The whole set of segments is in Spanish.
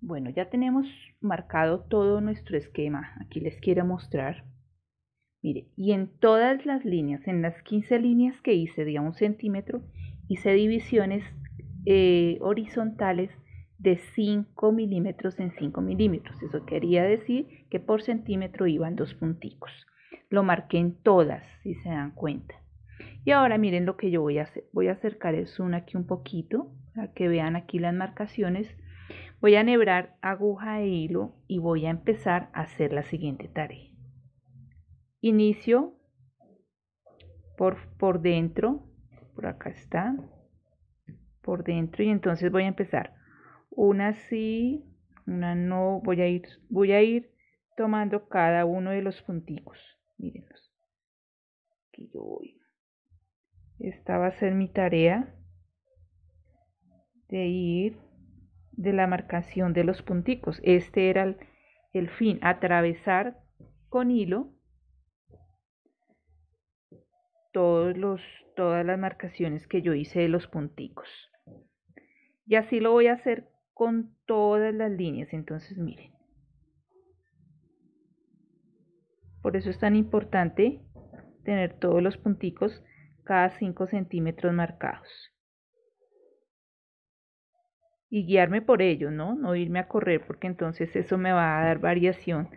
Bueno, ya tenemos marcado todo nuestro esquema. Aquí les quiero mostrar. Mire, y en todas las líneas, en las 15 líneas que hice de un centímetro, hice divisiones eh, horizontales de 5 milímetros en 5 milímetros. Eso quería decir que por centímetro iban dos punticos. Lo marqué en todas, si se dan cuenta. Y ahora miren lo que yo voy a hacer. Voy a acercar el zoom aquí un poquito para que vean aquí las marcaciones Voy a nebrar aguja e hilo y voy a empezar a hacer la siguiente tarea. Inicio por, por dentro, por acá está, por dentro y entonces voy a empezar una sí, una no, voy a ir, voy a ir tomando cada uno de los punticos, mírenlos, aquí yo voy, esta va a ser mi tarea de ir de la marcación de los punticos. Este era el, fin, atravesar con hilo todos los, todas las marcaciones que yo hice de los punticos. Y así lo voy a hacer con todas las líneas. Entonces, miren. Por eso es tan importante tener todos los punticos cada 5 centímetros marcados y guiarme por ello, ¿no? No irme a correr porque entonces eso me va a dar variación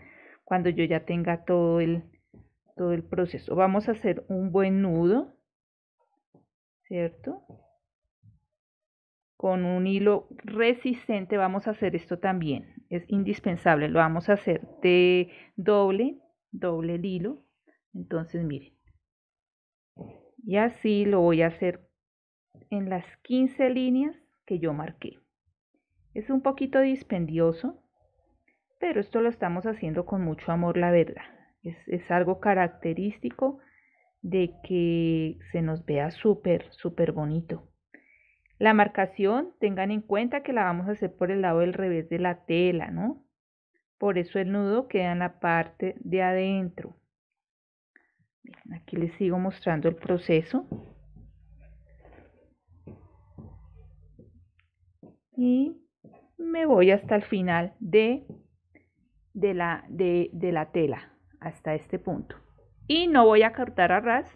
cuando yo ya tenga todo el, todo el proceso. Vamos a hacer un buen nudo, ¿cierto? Con un hilo resistente vamos a hacer esto también. Es indispensable, lo vamos a hacer de doble, doble el hilo. Entonces, miren. Y así lo voy a hacer en las 15 líneas que yo marqué. Es un poquito dispendioso, pero esto lo estamos haciendo con mucho amor, la verdad. Es, algo característico de que se nos vea súper, súper bonito. La marcación, tengan en cuenta que la vamos a hacer por el lado del revés de la tela, ¿no? Por eso el nudo queda en la parte de adentro. aquí les sigo mostrando el proceso. Y voy hasta el final de, de, la, de, de la tela, hasta este punto. Y no voy a cortar a ras,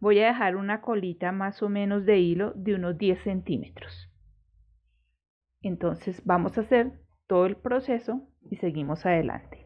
voy a dejar una colita más o menos de hilo de unos 10 centímetros. Entonces vamos a hacer todo el proceso y seguimos adelante.